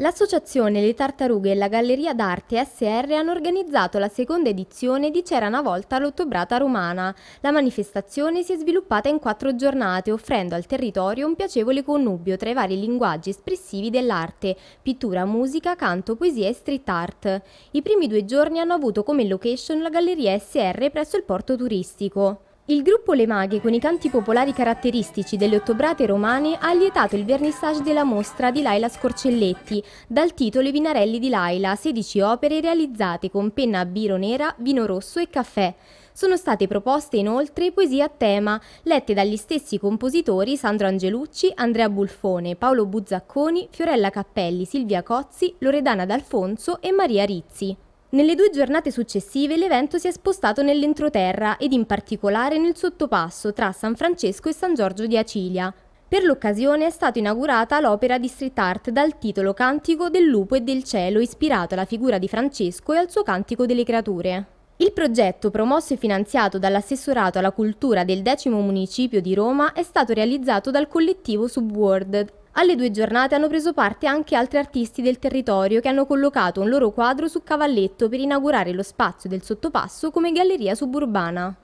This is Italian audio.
L'associazione Le Tartarughe e la Galleria d'Arte SR hanno organizzato la seconda edizione di C'era una volta l'Ottobrata romana. La manifestazione si è sviluppata in quattro giornate, offrendo al territorio un piacevole connubio tra i vari linguaggi espressivi dell'arte, pittura, musica, canto, poesia e street art. I primi due giorni hanno avuto come location la Galleria SR presso il porto turistico. Il gruppo Le Maghe, con i canti popolari caratteristici delle ottobrate romane, ha lietato il vernissage della mostra di Laila Scorcelletti, dal titolo I Vinarelli di Laila, 16 opere realizzate con penna a biro nera, vino rosso e caffè. Sono state proposte inoltre poesie a tema, lette dagli stessi compositori Sandro Angelucci, Andrea Bulfone, Paolo Buzzacconi, Fiorella Cappelli, Silvia Cozzi, Loredana D'Alfonso e Maria Rizzi. Nelle due giornate successive l'evento si è spostato nell'entroterra ed in particolare nel sottopasso tra San Francesco e San Giorgio di Acilia. Per l'occasione è stata inaugurata l'opera di street art dal titolo Cantico del lupo e del cielo ispirato alla figura di Francesco e al suo cantico delle creature. Il progetto, promosso e finanziato dall'assessorato alla cultura del X municipio di Roma, è stato realizzato dal collettivo Subworld, alle due giornate hanno preso parte anche altri artisti del territorio che hanno collocato un loro quadro su cavalletto per inaugurare lo spazio del sottopasso come galleria suburbana.